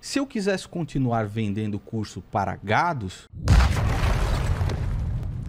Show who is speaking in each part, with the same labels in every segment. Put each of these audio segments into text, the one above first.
Speaker 1: Se eu quisesse continuar vendendo curso para gados,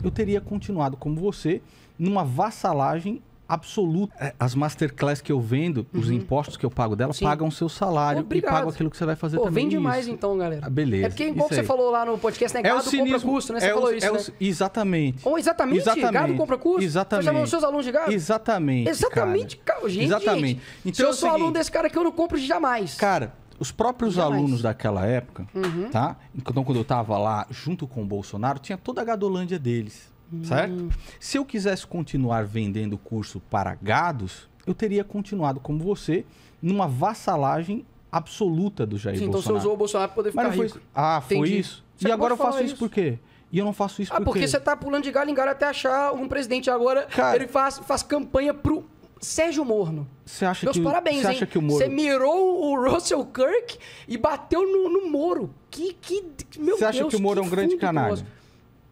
Speaker 1: eu teria continuado como você numa vassalagem absoluta. É, as masterclass que eu vendo, uhum. os impostos que eu pago dela, Sim. pagam o seu salário Obrigado. e pagam aquilo que você vai fazer Pô, também. Vende mais então,
Speaker 2: galera. Ah, beleza. É porque é igual que você falou lá no podcast, né? Gado é o cinismo, compra né? Você é o, falou isso, é o, né?
Speaker 1: Exatamente. Ou oh, exatamente, exatamente. Gado compra curso? Exatamente. Você chamou os seus alunos de gado? Exatamente, Exatamente, cara. Gente, exatamente. Então, se é eu sou seguinte, aluno desse cara que eu não compro jamais. Cara, os próprios Jamais. alunos daquela época, uhum. tá? Então, quando eu estava lá junto com o Bolsonaro, tinha toda a gadolândia deles, uhum. certo? Se eu quisesse continuar vendendo curso para gados, eu teria continuado como você, numa vassalagem absoluta do Jair Sim, Bolsonaro. Então você usou o
Speaker 2: Bolsonaro para poder ficar Mas foi... rico. Ah, foi Entendi. isso? Você e agora eu faço isso, por
Speaker 1: quê? E eu não faço isso ah, por porque você
Speaker 2: tá pulando de galho em galho até achar um presidente. Agora Cara, ele faz, faz campanha pro Sérgio Morno. Você acha Meus que, parabéns, você acha que o Moro... Você mirou o Russell Kirk e bateu no, no Moro. Que, que, meu Você acha Deus, que o Moro que é um grande canalha?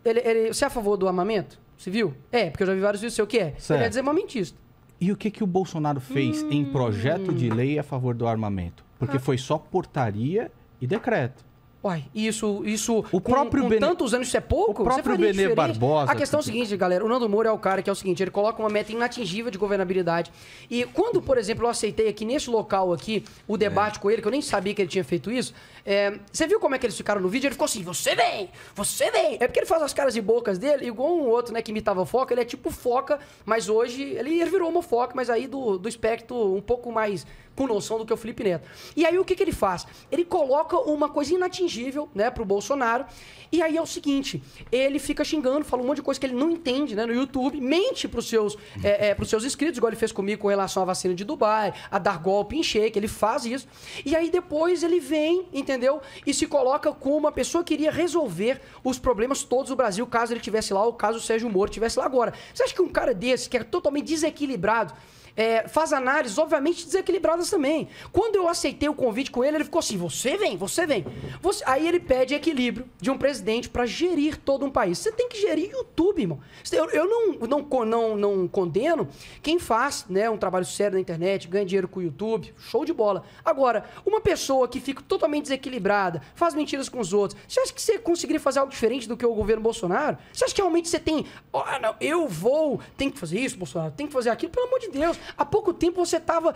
Speaker 2: Ele, ele, você é a favor do armamento civil? É, porque eu já vi vários vídeos, sei o que é. Certo. Ele é desarmamentista. E o que, que
Speaker 1: o Bolsonaro fez hum... em projeto de lei a favor do armamento? Porque ah. foi só portaria
Speaker 2: e decreto. Uai, isso, isso o com, próprio com Bene... tantos anos, isso é pouco? O é próprio Benê Barbosa. A questão é o seguinte, galera, o Nando Moura é o cara que é o seguinte, ele coloca uma meta inatingível de governabilidade. E quando, por exemplo, eu aceitei aqui nesse local aqui o debate é. com ele, que eu nem sabia que ele tinha feito isso, é, você viu como é que eles ficaram no vídeo? Ele ficou assim, você vem, você vem. É porque ele faz as caras e bocas dele, igual um outro, né, que imitava foca, ele é tipo foca, mas hoje ele, ele virou uma foca, mas aí do, do espectro um pouco mais com noção do que é o Felipe Neto. E aí o que, que ele faz? Ele coloca uma coisa inatingível, né, pro Bolsonaro. E aí é o seguinte: ele fica xingando, fala um monte de coisa que ele não entende, né, no YouTube, mente pros seus, é, é, pros seus inscritos, igual ele fez comigo com relação à vacina de Dubai, a dar golpe em shake, ele faz isso. E aí depois ele vem, entendeu? E se coloca como uma pessoa que iria resolver os problemas todos do Brasil, caso ele tivesse lá, ou caso o Sérgio Moro tivesse lá agora. Você acha que um cara desse, que é totalmente desequilibrado, é, faz análises, obviamente, desequilibradas também. Quando eu aceitei o convite com ele, ele ficou assim: você vem, você vem. Você... Aí ele pede equilíbrio de um presidente para gerir todo um país. Você tem que gerir YouTube, irmão. Eu, eu não, não, não, não condeno quem faz né, um trabalho sério na internet, ganha dinheiro com o YouTube, show de bola. Agora, uma pessoa que fica totalmente desequilibrada, faz mentiras com os outros, você acha que você conseguiria fazer algo diferente do que o governo Bolsonaro? Você acha que realmente você tem. Oh, não, eu vou, tem que fazer isso, Bolsonaro, tem que fazer aquilo? Pelo amor de Deus há pouco tempo você estava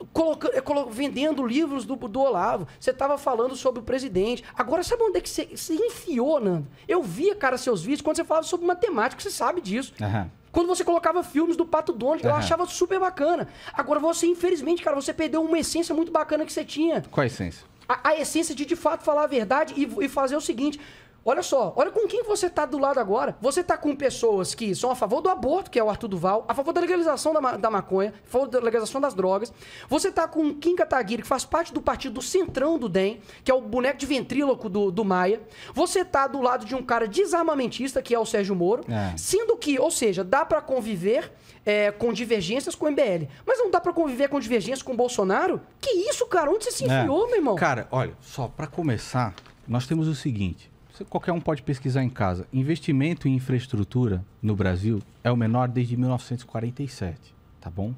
Speaker 2: eh, vendendo livros do, do Olavo, você estava falando sobre o presidente. Agora, sabe onde é que você se enfiou, Nando? Eu via, cara, seus vídeos quando você falava sobre matemática, você sabe disso. Uhum. Quando você colocava filmes do Pato Donald, uhum. eu achava super bacana. Agora, você, infelizmente, cara, você perdeu uma essência muito bacana que você tinha. Qual a essência? A, a essência de, de fato, falar a verdade e, e fazer o seguinte Olha só, olha com quem você está do lado agora. Você está com pessoas que são a favor do aborto, que é o Arthur Duval, a favor da legalização da, ma da maconha, a favor da legalização das drogas. Você está com Kim Kataguiri, que faz parte do partido do Centrão do DEM, que é o boneco de ventríloco do, do Maia. Você está do lado de um cara desarmamentista, que é o Sérgio Moro. É. Sendo que, ou seja, dá para conviver é, com divergências com o MBL. Mas não dá para conviver com divergências com o Bolsonaro? Que isso, cara? Onde você se é. enfiou, é. meu irmão?
Speaker 1: Cara, olha, só para começar, nós temos o seguinte qualquer um pode pesquisar em casa. Investimento em infraestrutura no Brasil é o menor desde 1947, tá bom?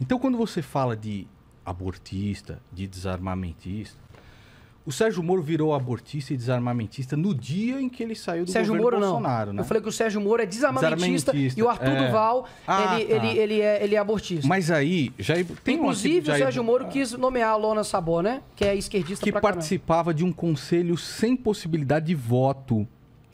Speaker 1: Então, quando você fala de abortista, de desarmamentista, o Sérgio Moro virou abortista e desarmamentista no dia em que ele saiu do Sérgio governo Moro, Bolsonaro, não. né? Eu falei
Speaker 2: que o Sérgio Moro é desarmamentista, desarmamentista e o Arthur é... Duval, ah, ele, tá. ele, ele, é, ele é abortista. Mas
Speaker 1: aí, já é- tem Inclusive, um tipo o Sérgio
Speaker 2: Moro ah. quis nomear a Lona Sabó, né? Que é esquerdista Que participava
Speaker 1: caramba. de um conselho sem possibilidade de voto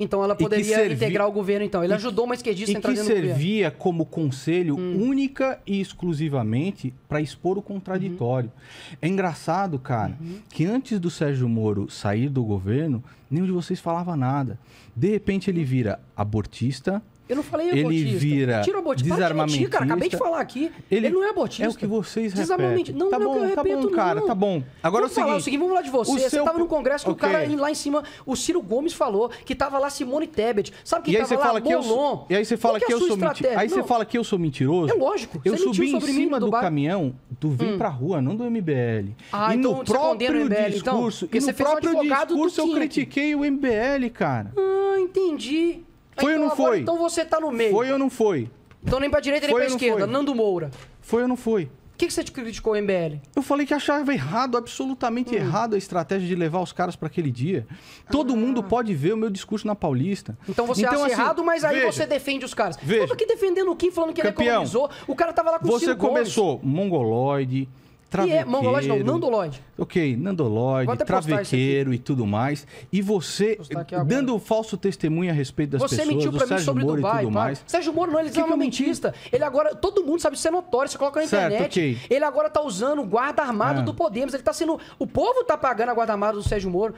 Speaker 2: então ela poderia servi... integrar o governo, então. Ele e ajudou uma esquerdista a entrar que servia
Speaker 1: como conselho hum. única e exclusivamente para expor o contraditório. Uhum. É engraçado, cara, uhum. que antes do Sérgio Moro sair do governo, nenhum de vocês falava nada. De repente ele vira abortista,
Speaker 2: eu não falei ele botista. vira Tira o botista. Desarmamentista. Mentir, cara. Acabei de falar aqui.
Speaker 1: Ele, ele, não é botista. É o que vocês repetem. Não, tá não é bom, é o que eu tá bom, cara. Não. Tá bom. Agora vamos é o, falar, seguinte, o seguinte. Vamos falar de você. Você seu... tava no congresso que okay. o cara
Speaker 2: lá em cima, o Ciro Gomes falou que tava lá Simone Tebet. Sabe quem e aí tava você lá? Fala que Molon. Eu, e aí você fala que, é que eu sou mentiroso. Aí você fala
Speaker 1: que eu sou mentiroso. É lógico. Eu subi em cima do caminhão tu Vem hum. Pra Rua, não do MBL. Ah, e no então próprio então? discurso, e no próprio discurso eu critiquei o MBL, cara.
Speaker 2: Ah, entendi. Foi então, ou não agora, foi? Então você tá no meio. Foi ou não foi? Então nem pra direita foi nem pra esquerda. Foi? Nando
Speaker 1: Moura. Foi ou não
Speaker 2: foi? O que, que você criticou MBL?
Speaker 1: Eu falei que achava errado, absolutamente hum. errado, a estratégia de levar os caras para aquele dia. Todo ah. mundo pode ver o meu discurso na Paulista. Então você então, acha assim, errado, mas aí veja, você
Speaker 2: defende os caras. Veja. Tava aqui defendendo o Kim, falando que Campeão, ele economizou. O cara tava lá com o Você começou
Speaker 1: mongoloide, travequeiro. E é mongolóide não, nandolóide. Ok, nandolóide, travequeiro e tudo mais. E você dando falso testemunho a respeito das você pessoas, mentiu pra do mim Sérgio sobre Moro Dubai, e tudo pai. mais.
Speaker 2: Sérgio Moro não, ele que é armamentista. Ele agora, todo mundo sabe, isso é notório, você coloca na certo, internet. Okay. Ele agora tá usando o guarda armado é. Ah. do Podemos, ele tá sendo, o povo tá pagando a guarda armada do Sérgio Moro.